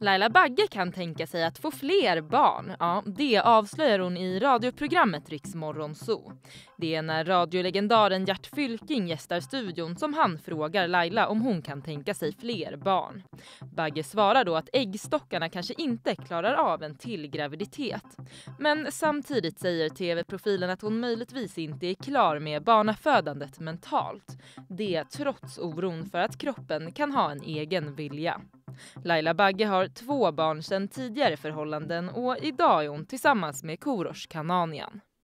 Laila Bagge kan tänka sig att få fler barn. Ja, det avslöjar hon i radioprogrammet Riksmorgon Zoo. Det är när radiolegendaren Gert Fylking gästar studion som han frågar Laila om hon kan tänka sig fler barn. Bagge svarar då att äggstockarna kanske inte klarar av en till graviditet. Men samtidigt säger tv-profilen att hon möjligtvis inte är klar med barnafödandet mentalt. Det trots oron för att kroppen kan ha en egen vilja. Laila Bagge har två barn sedan tidigare förhållanden och idag är hon tillsammans med Korosh Kananian.